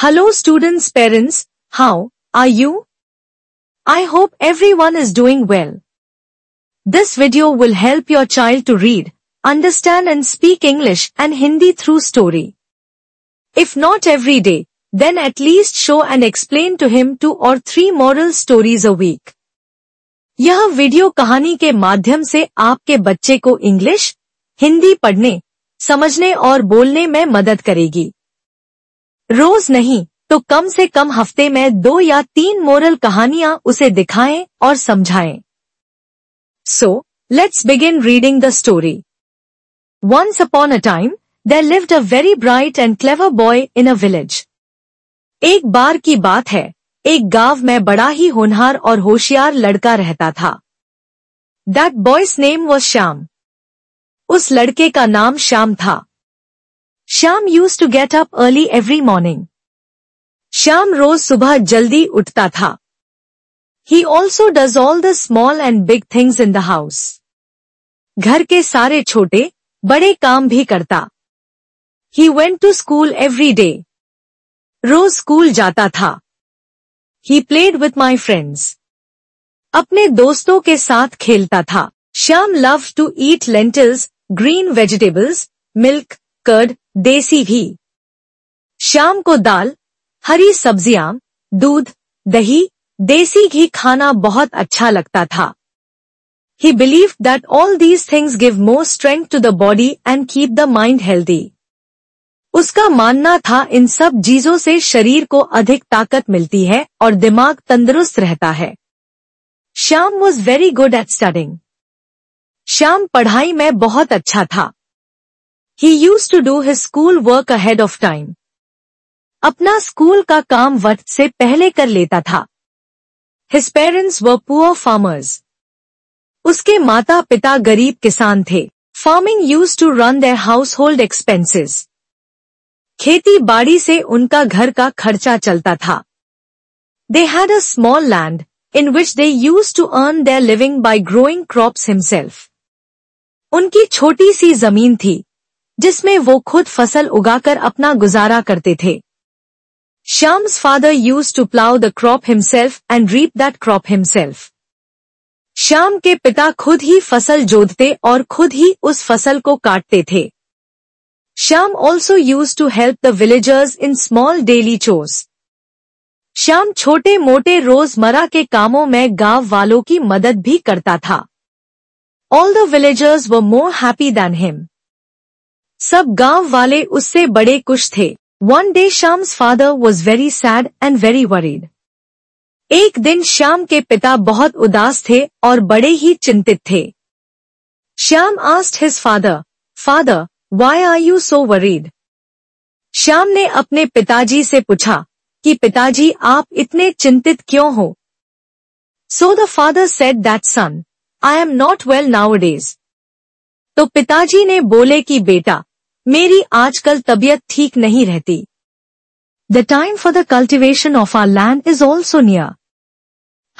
Hello students parents, how are you? I hope everyone is doing well. This video will help your child to read, understand and speak English and Hindi through story. If not every day, then at least show and explain to him two or three moral stories a week. यह video कहानी के माध्यम से आपके बच्चे को English Hindi पढ़ने समझने और बोलने में मदद करेगी रोज नहीं तो कम से कम हफ्ते में दो या तीन मोरल कहानियां उसे दिखाएं और समझाएं। So let's begin reading the story once upon a time there lived a very bright and clever boy in a village एक बार की बात है एक गांव में बड़ा ही होनहार और होशियार लड़का रहता था that boy's name was Shyam उस लड़के का नाम श्याम था Sham used to get up early every morning. Sham rose subha jaldi utta tha. He also does all the small and big things in the house. Ghar ke sare chote, bade kam bhi karta. He went to school every day. Rose school jata tha. He played with my friends. Apne dosto ke saath khelta tha. Sham loved to eat lentils, green vegetables, milk, curd, देसी घी शाम को दाल हरी सब्जियां दूध दही देसी घी खाना बहुत अच्छा लगता था he believe that all these things give more strength to the body and keep the mind healthy उसका मानना था इन सब चीजों से शरीर को अधिक ताकत मिलती है और दिमाग तंदुरुस्त रहता है Shyam was very good at studying श्याम पढ़ाई में बहुत अच्छा था he use to do his school work ahead of time अपना स्कूल का काम वक्त से पहले कर लेता था his parents were poor farmers उसके माता पिता गरीब किसान थे farming use to run the household expenses खेती बाड़ी से उनका घर का खर्चा चलता था they had a small land in which they use to earn their living by growing crops himself उनकी छोटी सी जमीन थी जिसमें वो खुद फसल उगाकर अपना गुजारा करते थे Shyam's father use to plough the crop himself and reap that crop himself Shyam के पिता खुद ही फसल जोतते और खुद ही उस फसल को काटते थे Shyam also use to help the villagers in small daily chores Shyam छोटे मोटे रोजमर्रा के कामों में गांव वालों की मदद भी करता था ऑल द विलेजर्स व मोर हैप्पी देन हिम सब गांव वाले उससे बड़े कुश थे one day Shyam's father was very sad and very worried एक दिन श्याम के पिता बहुत उदास थे और बड़े ही चिंतित थे Shyam asked his father father why are you so worried Shyam ने अपने पिताजी से पूछा कि पिताजी आप इतने चिंतित क्यों हो so the father said that son I am not well nowadays तो पिताजी ने बोले कि बेटा मेरी आजकल तबीयत ठीक नहीं रहती the time for the cultivation of our land is also near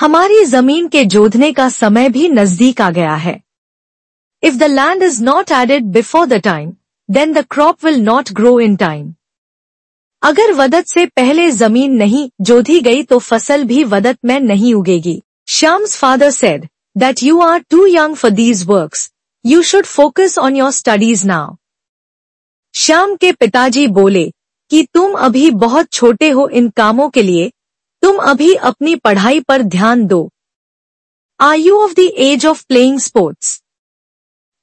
हमारी जमीन के जोधने का समय भी नजदीक आ गया है if the land is not aided before the time then the crop will not grow in time अगर वदत से पहले जमीन नहीं जोधी गई तो फसल भी वदत में नहीं उगेगी Shyam's father said that you are too young for these works you should focus on your studies now Shyam के पिताजी बोले कि तुम अभी बहुत छोटे हो इन कामों के लिए तुम अभी अपनी पढ़ाई पर ध्यान दो are you of the age of playing sports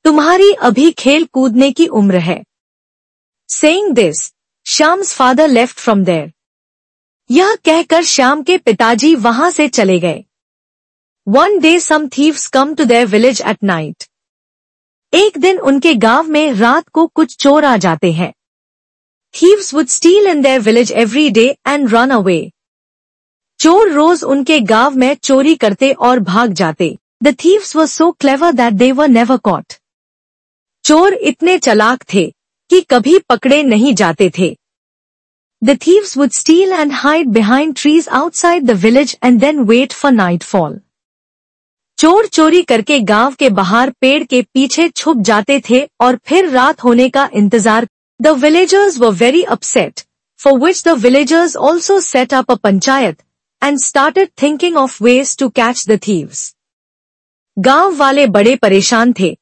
तुम्हारी अभी खेल कूदने की उम्र है saying this Shyam's father left from there यह कहकर श्याम के पिताजी वहां से चले गए one day some thieves come to their village at night एक दिन उनके गांव में रात को कुछ चोर आ जाते हैं thieves would steal in their village every day and run away चोर रोज उनके गांव में चोरी करते और भाग जाते the thieves were so clever that they were never caught चोर इतने चलाक थे कि कभी पकड़े नहीं जाते थे the thieves would steal and hide behind trees outside the village and then wait for nightfall चोर चोरी करके गांव के बाहर पेड़ के पीछे छुप जाते थे और फिर रात होने का इंतजार the villagers were very upset for which the villagers also set up a panchayat and started thinking of ways to catch the thieves गांव वाले बड़े परेशान थे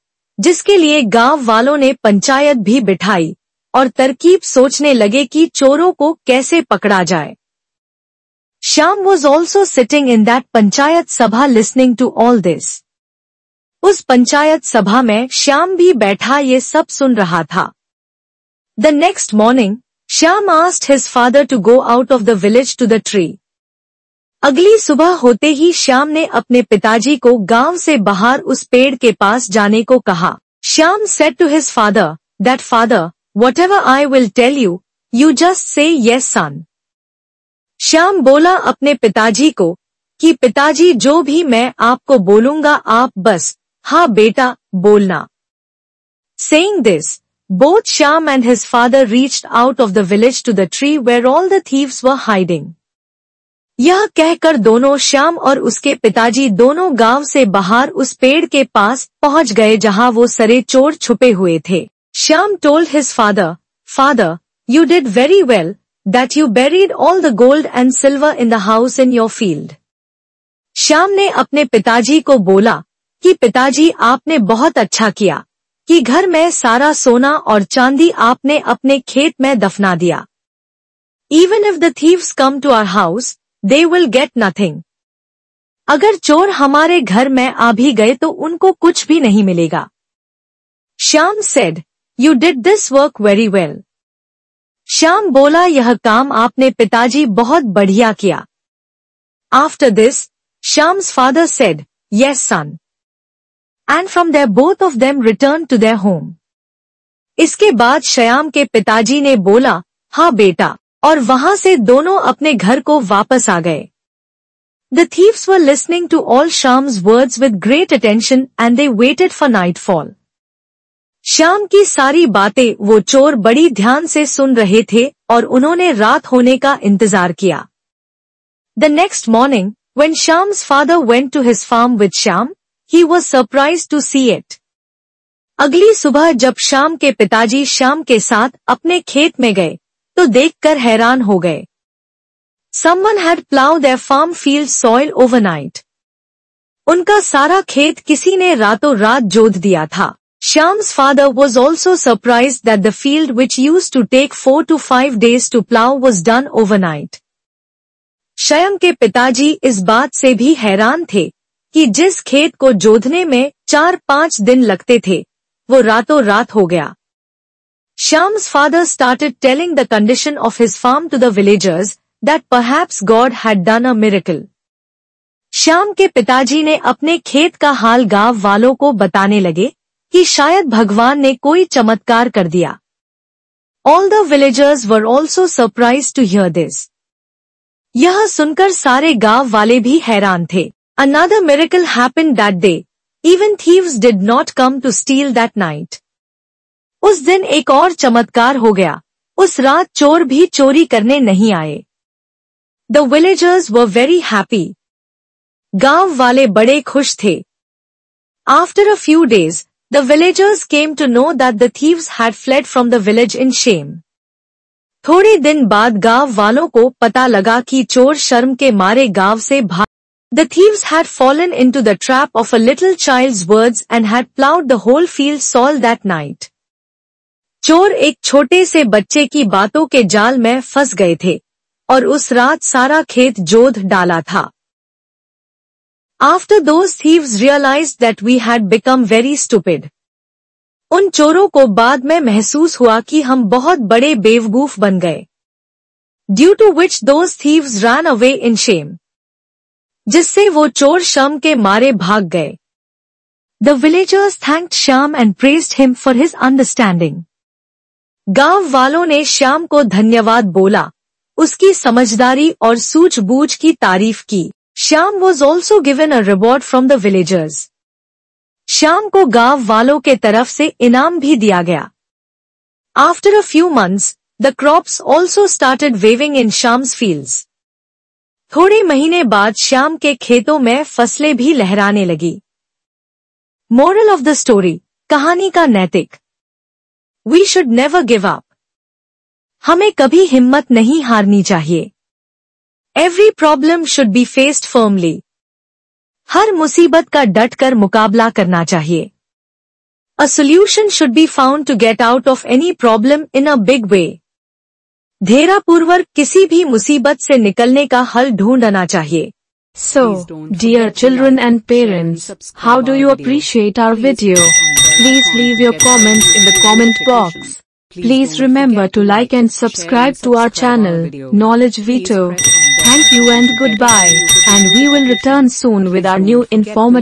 जिसके लिए गांव वालों ने पंचायत भी बिठाई और तरकीब सोचने लगे कि चोरों को कैसे पकड़ा जाए Shyam was also sitting in that panchayat सभा लिस्निंग टू ऑल दिस उस पंचायत सभा में श्याम भी बैठा ये सब सुन रहा था the next morning Shyam asked his father to go out of the village to the tree अगली सुबह होते ही श्याम ने अपने पिताजी को गांव से बाहर उस पेड़ के पास जाने को कहा Shyam said to his father that father whatever I will tell you you just say yes son Shyam बोला अपने पिताजी को कि पिताजी जो भी मैं आपको बोलूंगा आप बस हाँ बेटा बोलना saying this both Shyam and his father reached out of the village to the tree where all the thieves were hiding यह कहकर दोनों श्याम और उसके पिताजी दोनों गांव से बाहर उस पेड़ के पास पहुंच गए जहां वो सरे चोर छुपे हुए थे Shyam told his father father you did very well that you buried all the gold and silver in the house in your field. Shyam ने अपने पिताजी को बोला कि पिताजी आपने बहुत अच्छा किया कि घर में सारा सोना और चांदी आपने अपने खेत में दफना दिया even if the thieves come to our house they will get nothing अगर चोर हमारे घर में आ भी गए तो उनको कुछ भी नहीं मिलेगा Shyam said you did this work very well Shyam बोला यह काम आपने पिताजी बहुत बढ़िया किया after this Shyam's father said yes son and from the both of them return to the home इसके बाद श्याम के पिताजी ने बोला हा बेटा और वहां से दोनों अपने घर को वापस आ गए the thieves were listening to all Shyam's words with great attention and they waited for nightfall शाम की सारी बातें वो चोर बड़ी ध्यान से सुन रहे थे और उन्होंने रात होने का इंतजार किया the next morning when Shyam's father went to his farm with Shyam he was surprise to see it अगली सुबह जब शाम के पिताजी शाम के साथ अपने खेत में गए तो देखकर हैरान हो गए someone had plough the farm field soil overnight उनका सारा खेत किसी ने रातों रात जोत दिया था Shyam's father was also surprised that the field which used to take 4 to 5 days to plow was done overnight. Shyam ke pitaji is baat se bhi hairan the ki jis khet ko jodhne mein 4-5 din lagte the wo रातों raat ho gaya. Shyam's father started telling the condition of his farm to the villagers that perhaps God had done a miracle. Shyam ke pitaji ne apne khet ka haal gaav walon ko batane lage. कि शायद भगवान ने कोई चमत्कार कर दिया all the villagers were also surprise to hear this यह सुनकर सारे गांव वाले भी हैरान थे another miracle happen that day even thieves did not come to steal that night उस दिन एक और चमत्कार हो गया उस रात चोर भी चोरी करने नहीं आए the villagers were very happy गांव वाले बड़े खुश थे after a few days The villagers came to know that the thieves had fled from the village in shame. थोड़े दिन बाद गांव वालों को पता लगा कि चोर शर्म के मारे गांव से भाग The thieves had fallen into the trap of a little child's words and had ploughed the whole field soil that night. चोर एक छोटे से बच्चे की बातों के जाल में फंस गए थे और उस रात सारा खेत जोध डाला था After those thieves realized that we had become very stupid. उन चोरों को बाद में महसूस हुआ कि हम बहुत बड़े बेवकूफ बन गए due to which those thieves run away in shame जिससे वो चोर शम के मारे भाग गए the villagers thanked Shyam and praised him for his understanding गांव वालों ने श्याम को धन्यवाद बोला उसकी समझदारी और सूझबूझ की तारीफ की Shyam was also given a reward from the villagers Shyam को गांव वालों के तरफ से इनाम भी दिया गया after a few months the crops also started waving in Shyam's fields थोड़े महीने बाद श्याम के खेतों में फसलें भी लहराने लगी मोरल ऑफ द स्टोरी कहानी का नैतिक we should never give up हमें कभी हिम्मत नहीं हारनी चाहिए every problem should be faced firmly. Har musibat ka डट कर मुकाबला करना A solution should be found to get out of any problem in a big way. धैर्यपूर्वक kisi bhi musibat se nikalne ka हल ढूंढना chahiye. So, dear children and parents, how do you appreciate our video? Please leave your comments in the comment box. Please remember to like and subscribe to our channel, Knowledge Veto. Thank you and goodbye, and we will return soon with our new informative.